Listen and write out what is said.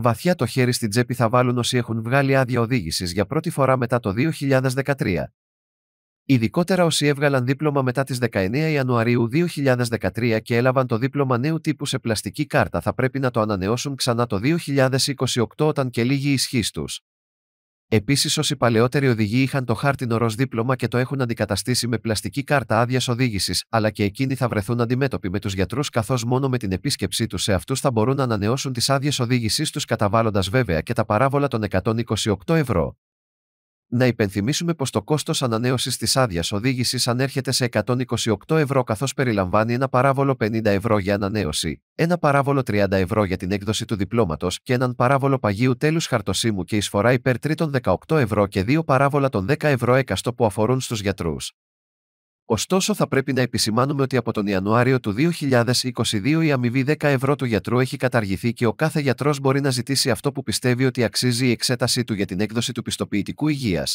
βαθιά το χέρι στην τσέπη θα βάλουν όσοι έχουν βγάλει άδεια οδήγησης για πρώτη φορά μετά το 2013. Ειδικότερα όσοι έβγαλαν δίπλωμα μετά τις 19 Ιανουαρίου 2013 και έλαβαν το δίπλωμα νέου τύπου σε πλαστική κάρτα θα πρέπει να το ανανεώσουν ξανά το 2028 όταν και λίγη ισχύς τους. Επίσης, όσοι παλαιότεροι οδηγοί είχαν το χάρτινο ροζ δίπλωμα και το έχουν αντικαταστήσει με πλαστική κάρτα άδειας οδήγησης, αλλά και εκείνοι θα βρεθούν αντιμέτωποι με τους γιατρούς, καθώς μόνο με την επίσκεψή τους σε αυτούς θα μπορούν να ανανεώσουν τις άδειες οδήγησής τους, καταβάλλοντας βέβαια και τα παράβολα των 128 ευρώ. Να υπενθυμίσουμε πως το κόστος ανανέωσης της άδειας οδήγησης ανέρχεται σε 128 ευρώ καθώς περιλαμβάνει ένα παράβολο 50 ευρώ για ανανέωση, ένα παράβολο 30 ευρώ για την έκδοση του διπλώματος και έναν παράβολο παγίου τέλους χαρτοσύμου και εισφορά υπέρ τρίτων 18 ευρώ και δύο παράβολα των 10 ευρώ έκαστο που αφορούν στους γιατρούς. Ωστόσο, θα πρέπει να επισημάνουμε ότι από τον Ιανουάριο του 2022 η αμοιβή 10 ευρώ του γιατρού έχει καταργηθεί και ο κάθε γιατρός μπορεί να ζητήσει αυτό που πιστεύει ότι αξίζει η εξέτασή του για την έκδοση του πιστοποιητικού υγείας,